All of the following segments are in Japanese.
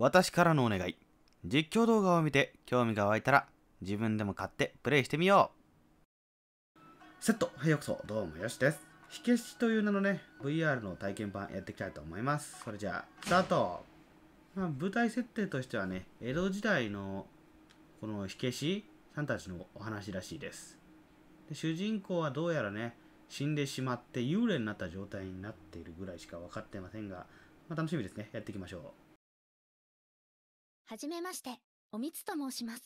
私からのお願い。実況動画を見て興味が湧いたら自分でも買ってプレイしてみようセットはいよくそどうもよしです火消しという名のね VR の体験版やっていきたいと思いますそれじゃあスタート、まあ、舞台設定としてはね江戸時代のこの火消しさんたちのお話らしいですで主人公はどうやらね死んでしまって幽霊になった状態になっているぐらいしか分かってませんが、まあ、楽しみですねやっていきましょうはじめまして、おみつと申します。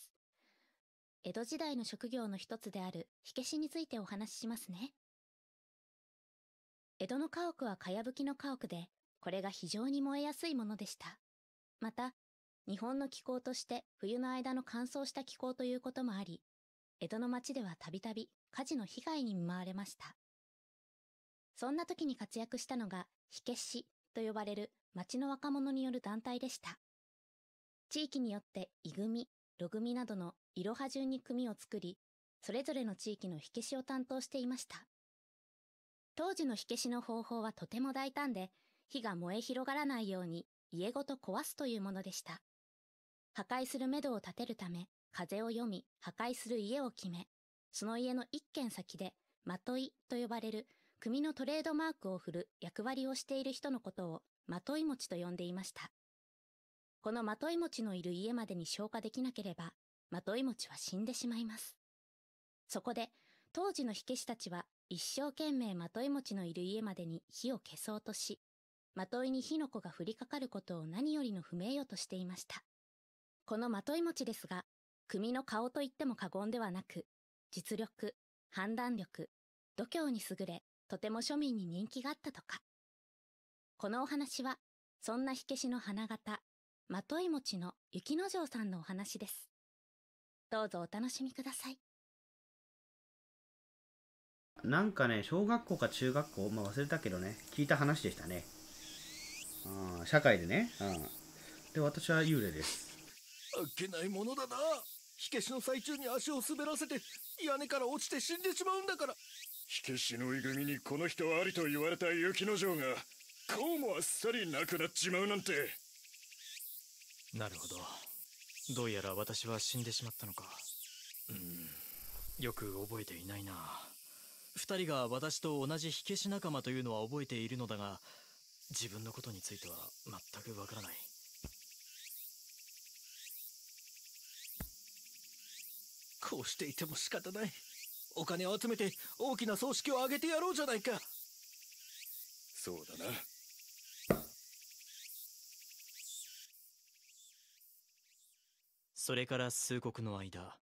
江戸時代の職業の一つである火消しについてお話ししますね。江戸の家屋はかやぶきの家屋で、これが非常に燃えやすいものでした。また、日本の気候として冬の間の乾燥した気候ということもあり、江戸の町ではたびたび火事の被害に見舞われました。そんな時に活躍したのが火消しと呼ばれる町の若者による団体でした。地域によっていみ、ろみなどのいろは順に組を作り、それぞれの地域の火消しを担当していました。当時の火消しの方法はとても大胆で、火が燃え広がらないように家ごと壊すというものでした。破壊する目処を立てるため、風を読み、破壊する家を決め、その家の一軒先で、まといと呼ばれる組のトレードマークを振る役割をしている人のことを、まとい持ちと呼んでいました。このまとい餅のいる家までに消化できなければ、まとい餅は死んでしまいます。そこで、当時の火消したちは一生懸命まとい餅のいる家までに火を消そうとし、まといに火の粉が降りかかることを何よりの不名誉としていました。このまとい餅ですが、組の顔と言っても過言ではなく、実力、判断力、度胸に優れ、とても庶民に人気があったとか。このお話は、そんな火消しの花形、まといもちの雪之丞さんのお話です。どうぞお楽しみください。なんかね、小学校か中学校、まあ、忘れたけどね、聞いた話でしたね。あ社会でね、うん。で、私は幽霊です。あっけないものだな。火消しの最中に足を滑らせて、屋根から落ちて死んでしまうんだから。火消しのいみにこの人ありと言われた雪の城が、こうもあっさりなくなっちまうなんて。なるほどどうやら私は死んでしまったのかうんよく覚えていないな2人が私と同じ火消し仲間というのは覚えているのだが自分のことについては全くわからないこうしていても仕方ないお金を集めて大きな葬式を挙げてやろうじゃないかそうだなそれから数刻の間、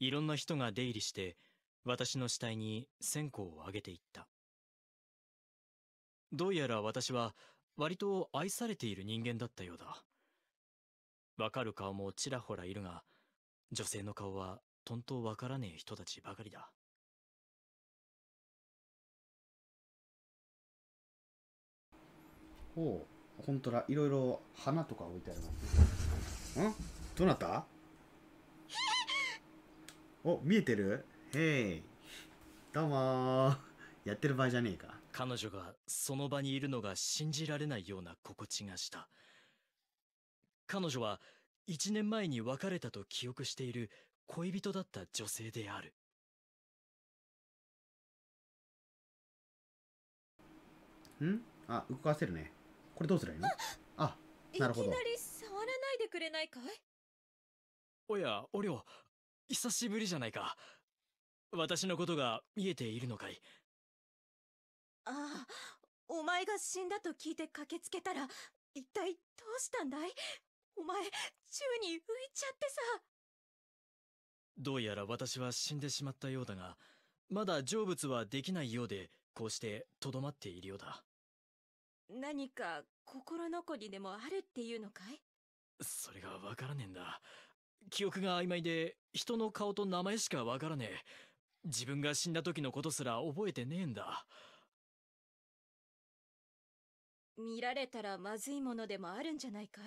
いろんな人が出入りして、私の死体に線香をあげていった。どうやら私は、割と愛されている人間だったようだ。わかる顔もちらほらいるが、女性の顔は、とんとわからねえ人たちばかりだ。ほう、ほんとだ。いろいろ花とか置いてあります。んどなたお見えてるへいどうもやってる場合じゃねえか彼女がその場にいるのが信じられないような心地がした彼女は1年前に別れたと記憶している恋人だった女性であるんあ動かせるねこれどうすればいいのあなるほどいきなり触らないでくれないかいおや、おりょう、久しぶりじゃないか。私のことが見えているのかいああ、お前が死んだと聞いて駆けつけたら、一体どうしたんだいお前、宙に浮いちゃってさ。どうやら私は死んでしまったようだが、まだ成仏はできないようで、こうしてとどまっているようだ。何か心残りでもあるっていうのかいそれがわからねえんだ。記憶が曖昧で人の顔と名前しかわからねえ自分が死んだ時のことすら覚えてねえんだ見られたらまずいものでもあるんじゃないか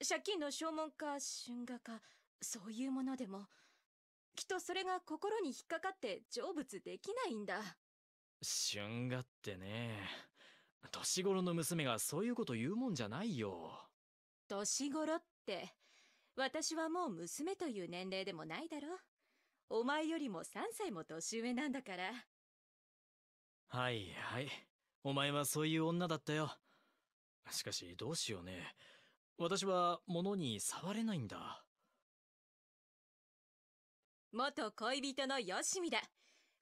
い借金の証文か春画かそういうものでもきっとそれが心に引っかかって成仏できないんだ春画ってね年頃の娘がそういうこと言うもんじゃないよ年頃って私はもう娘という年齢でもないだろお前よりも3歳も年上なんだからはいはいお前はそういう女だったよしかしどうしようね私は物に触れないんだ元恋人のよしみだ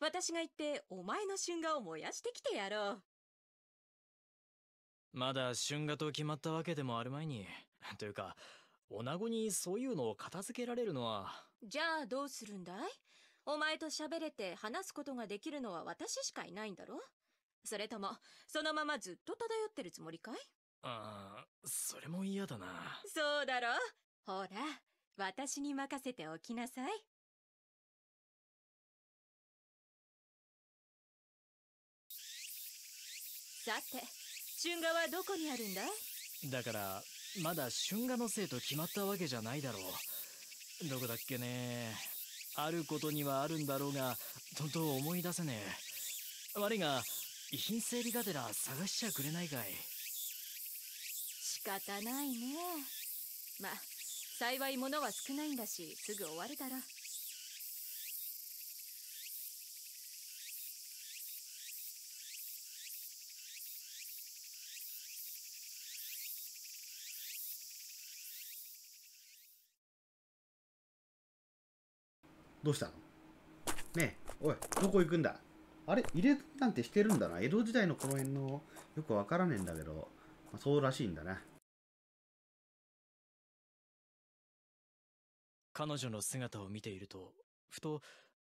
私が行ってお前の春画を燃やしてきてやろうまだ春画と決まったわけでもあるまいにというかなごにそういうのを片付けられるのは。じゃあどうするんだいお前と喋れて話すことができるのは私しかいないんだろそれとも、そのままずっと漂ってるつもりかいああ、それも嫌だな。そうだろほら、私に任せておきなさい。さて、春画はどこにあるんだだから、まだ春画の生と決まったわけじゃないだろう。どこだっけね。あることにはあるんだろうが、とんと思い出せねえ。我が、遺品整理がてら探しちゃくれないかい。仕方ないね。ま、幸い物は少ないんだし、すぐ終わるだろう。どうしたのねえ、おい、どこ行くんだあれ入れなんてしてるんだな。江戸時代のこの辺の、よくわからねえんだけど、まあ、そうらしいんだな。彼女の姿を見ていると、ふと、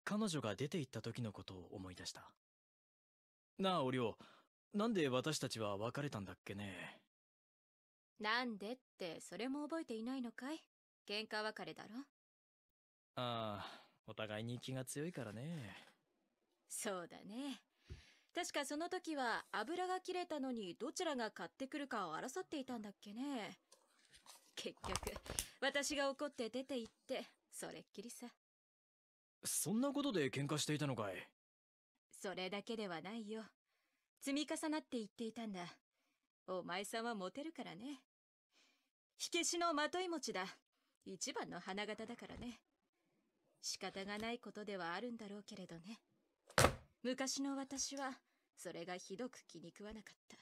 彼女が出て行った時のことを思い出した。なあ、おりょう、なんで私たちは別れたんだっけね。なんでって、それも覚えていないのかい喧嘩別れだろああ、お互いに気が強いからねそうだね確かその時は油が切れたのにどちらが買ってくるかを争っていたんだっけね結局私が怒って出て行ってそれっきりさそんなことで喧嘩していたのかいそれだけではないよ積み重なって言っていたんだお前さんはモテるからね火消しのまとい持ちだ一番の花形だからね仕方がないことではあるんだろうけれどね昔の私はそれがひどく気に食わなかっ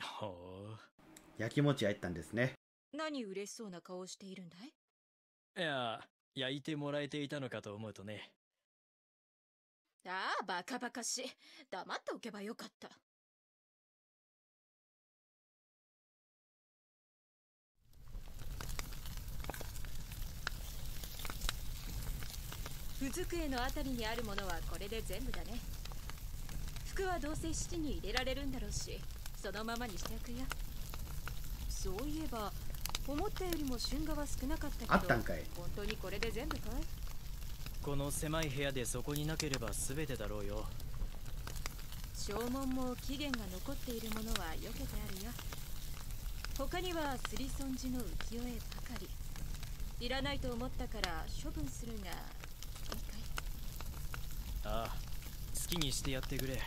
たほうやきもち焼いたんですね何嬉しそうな顔をしているんだいいや焼いてもらえていたのかと思うとねああバカバカし黙っておけばよかった机のあたりにあるものはこれで全部だね服はどうせ七に入れられるんだろうしそのままにしておくよそういえば思ったよりも春がは少なかったけどあったんかい本当にこれで全部かいこの狭い部屋でそこになければ全てだろうよ消紋も期限が残っているものは避けてあるよ他にはスリソンジの浮世絵ばかりいらないと思ったから処分するがああ好きにしてやってくれ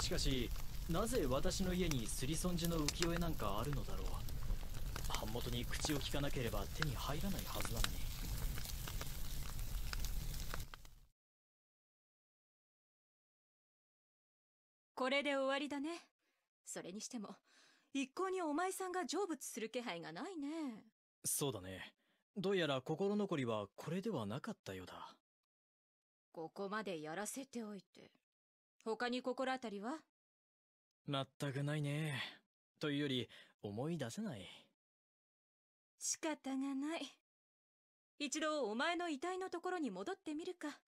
しかしなぜ私の家にすり損じの浮世絵なんかあるのだろう版元に口を聞かなければ手に入らないはずなのにこれで終わりだねそれにしても一向にお前さんが成仏する気配がないねそうだねどうやら心残りはこれではなかったようだここまでやらせておいて他に心当たりは全くないねというより思い出せない仕方がない一度お前の遺体のところに戻ってみるか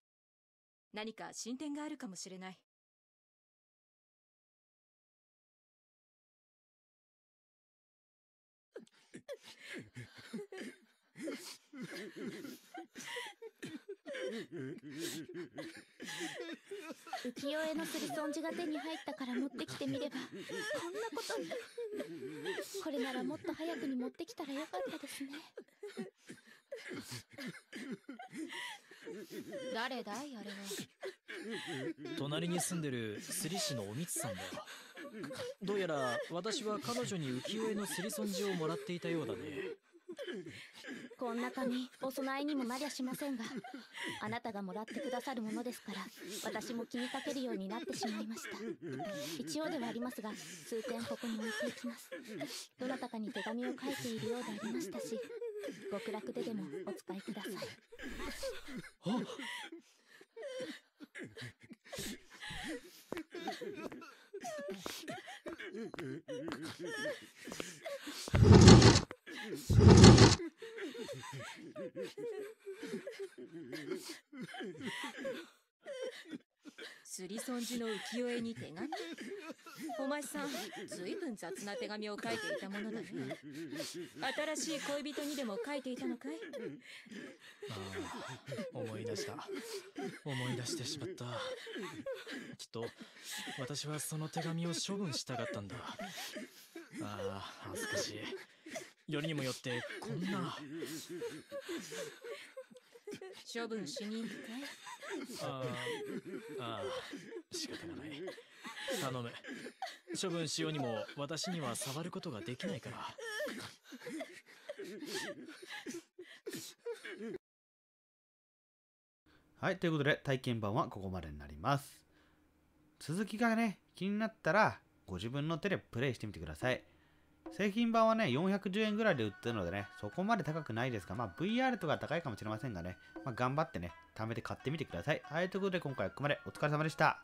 何か進展があるかもしれない 浮世絵のすり損じが手に入ったから持ってきてみれば、こんなことに。これならもっと早くに持ってきたらよかったですね。誰だいあれは。隣に住んでるすり師のおみつさんだよ。どうやら私は彼女に浮世絵のすり損じをもらっていたようだね。こんな髪お供えにもなりゃしませんがあなたがもらってくださるものですから私も気にかけるようになってしまいました一応ではありますが数点ここに置いていきますどなたかに手紙を書いているようでありましたし極楽ででもお使いくださいあ Thank you. すり損じの浮世絵に手紙お前さんずいぶん雑な手紙を書いていたものだね新しい恋人にでも書いていたのかいああ思い出した思い出してしまったきっと私はその手紙を処分したかったんだああ恥ずかしいよりにもよってこんな処分しに行くかいあああ仕方がない頼む処分しようにも私には触ることができないからはい、ということで体験版はここまでになります。続きがね、気になったらご自分の手でプレイしてみてください。製品版はね、410円ぐらいで売ってるのでね、そこまで高くないですが、まあ VR とか高いかもしれませんがね、まあ頑張ってね、貯めて買ってみてください。はい、ということで今回はここまでお疲れ様でした。